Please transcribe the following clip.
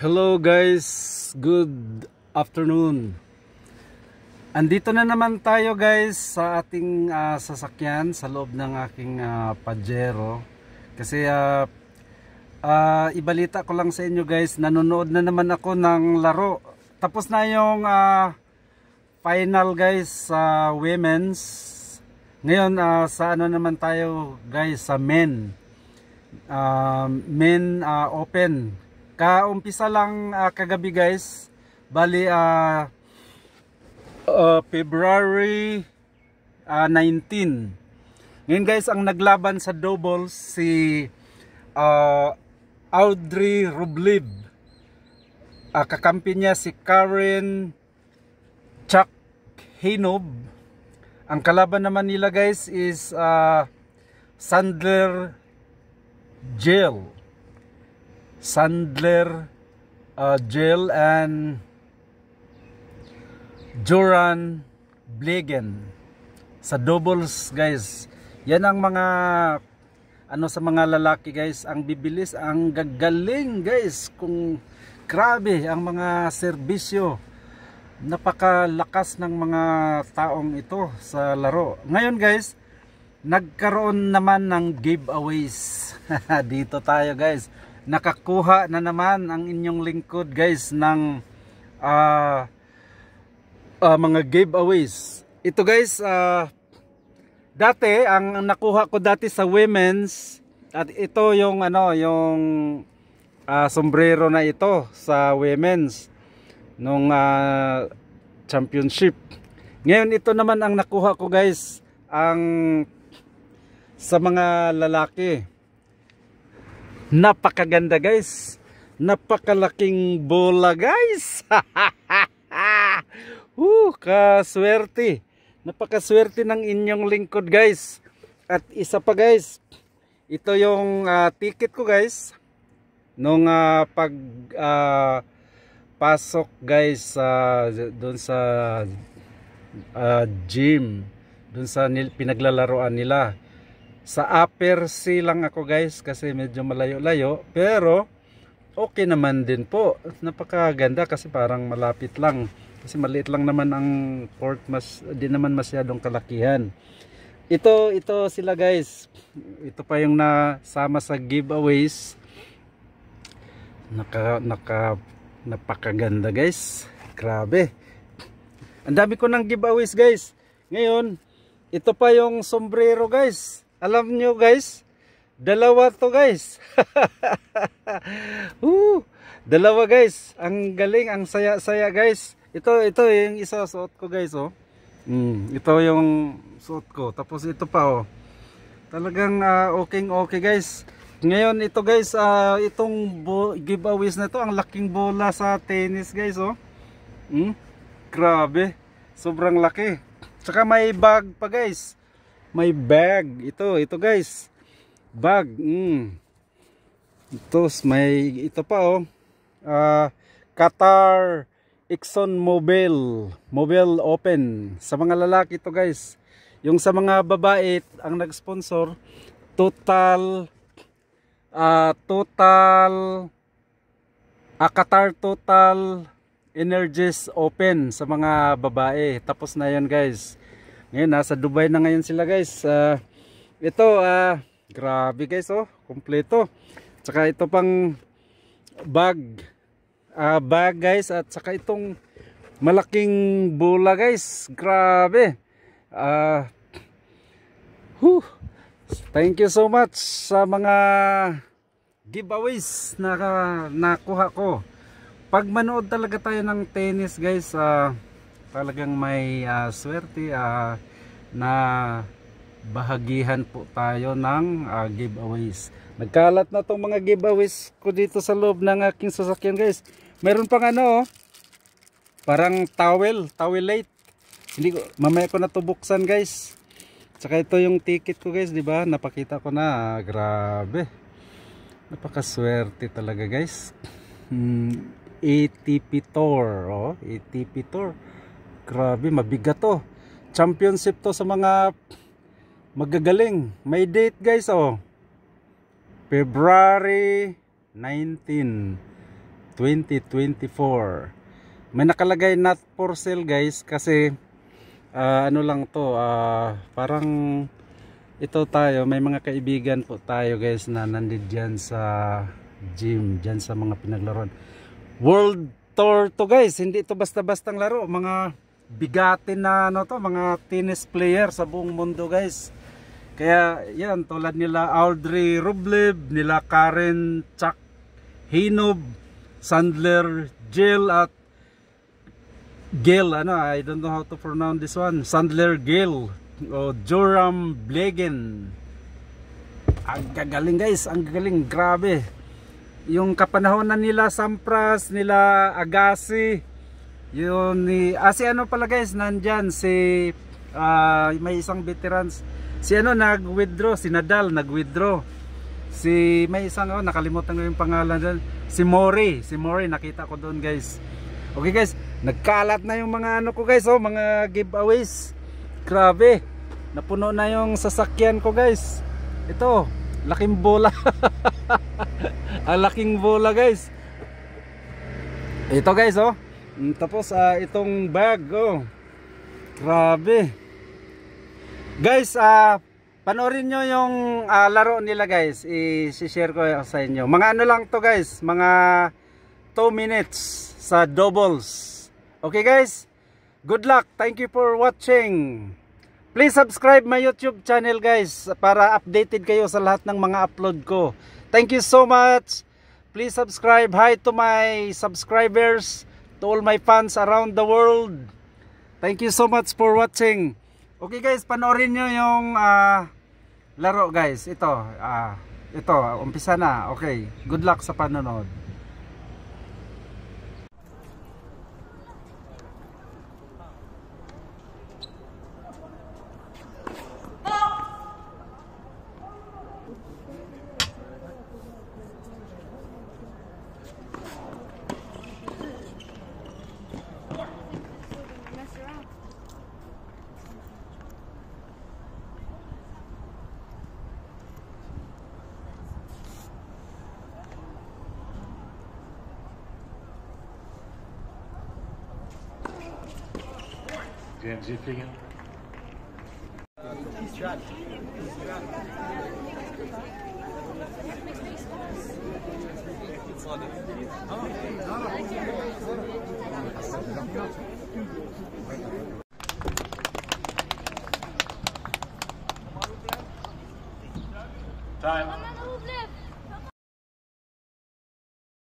Hello guys, good afternoon. Andito na naman tayo guys sa ating uh, sasakyan sa loob ng aking uh, Pajero. Kasi uh, uh, ibalita ko lang sa inyo guys, nanonood na naman ako ng laro. Tapos na yung uh, final guys sa uh, women's. Ngayon uh, sa ano naman tayo guys sa men. Uh, men uh, open Kaumpisa lang uh, kagabi guys. Bali uh, uh, February uh, 19. Ngayon guys, ang naglaban sa doubles si uh, Audrey Rublev. Uh, kakampi niya si Karen Chuck Hinob. Ang kalaban naman nila guys is uh, Sandler Jail. Sandler uh, Jill and Joran Blegen sa doubles guys yan ang mga ano sa mga lalaki guys ang bibilis ang gagaling guys kung grabe ang mga serbisyo napakalakas ng mga taong ito sa laro ngayon guys nagkaroon naman ng giveaways dito tayo guys nakakuha na naman ang inyong lingkod guys ng uh, uh, mga giveaways ito guys uh, dati ang nakuha ko dati sa women's at ito yung ano yung uh, sombrero na ito sa women's nung uh, championship ngayon ito naman ang nakuha ko guys ang sa mga lalaki Napakaganda guys. Napakalaking bola guys. uh, kaswerte. Napakaswerte ng inyong lingkod guys. At isa pa guys. Ito yung uh, ticket ko guys. Nung uh, pag uh, pasok guys uh, doon sa uh, gym. Doon sa nil pinaglalaroan nila sa upper C lang ako guys kasi medyo malayo-layo. Pero okay naman din po. Napakaganda kasi parang malapit lang. Kasi maliit lang naman ang court. Mas, di naman masyadong kalakihan. Ito, ito sila guys. Ito pa yung nasama sa giveaways. Naka, naka, napakaganda guys. Grabe. Ang dami ko ng giveaways guys. Ngayon, ito pa yung sombrero guys. Alam nyo guys, dalawa to guys. Woo! dalawa guys. Ang galing, ang saya-saya guys. Ito, ito yung isa suot ko guys oh. Mm, ito yung suot ko. Tapos ito pa oh. Talagang uh, ah, okay okay guys. Ngayon ito guys, uh, itong giveaways na to, ang laking bola sa tennis guys oh. Mm, grabe. Sobrang laki. Tsaka may bag pa guys may bag ito ito guys bag mm. ito may ito pa oh uh, Qatar Exxon Mobile Mobile Open sa mga lalaki ito guys yung sa mga babae ang nag-sponsor total uh, total uh, Qatar total energies open sa mga babae tapos na yon guys ngayon, nasa Dubai na ngayon sila guys. Uh, ito, uh, grabe guys oh. Kompleto. Tsaka ito pang bag. Uh, bag guys. At tsaka itong malaking bula guys. Grabe. Uh, whew. Thank you so much sa mga giveaways na nakuha ko. Pag manood talaga tayo ng tennis guys, uh, talagang may uh, swerte uh, na bahagihan po tayo ng uh, giveaways. Nagkalat na tong mga giveaways ko dito sa loob ng aking sasakyan guys. Meron pang ano oh, parang towel, towelate. Hindi ko, mamaya ko na to buksan guys. Tsaka ito yung ticket ko guys, di ba? Napakita ko na, ah, grabe. Napakaswerte talaga guys. Hmm, ATP Tour, oh, ATP Tour. Grabe, mabigat to. Championship to sa mga magagaling. May date guys, oh. February 19, 2024. May nakalagay not for sale guys kasi uh, ano lang to, uh, parang ito tayo, may mga kaibigan po tayo guys na nandid dyan sa gym, dyan sa mga pinaglaruan. World Tour to guys, hindi ito basta-bastang laro, mga bigatin na ano to, mga tennis player sa buong mundo guys. Kaya yan, tulad nila Audrey Rublev, nila Karen Chak Hinob, Sandler Jill at Gail, ano, I don't know how to pronounce this one. Sandler Gail o Joram Blegen. Ang gagaling guys, ang gagaling, grabe. Yung kapanahonan nila Sampras, nila Agassi, yun ni ah, si ano pala guys nandiyan si uh, may isang veterans si ano nag withdraw si Nadal nag withdraw si may isang oh, nakalimutan ko yung pangalan dyan si Mori si Mori nakita ko doon guys okay guys nagkalat na yung mga ano ko guys oh mga giveaways grabe napuno na yung sasakyan ko guys ito laking bola ang ah, laking bola guys ito guys oh Mm, tapos uh, itong bag oh grabe guys uh, panoorin nyo yung uh, laro nila guys i-share ko sa inyo mga ano lang to guys mga 2 minutes sa doubles okay guys good luck thank you for watching please subscribe my youtube channel guys para updated kayo sa lahat ng mga upload ko thank you so much please subscribe hi to my subscribers to all my fans around the world. Thank you so much for watching. Okay guys, panoorin nyo yung uh, laro guys. Ito, uh, ito, umpisa na. Okay, good luck sa panonood. James, you speaking? He's Time.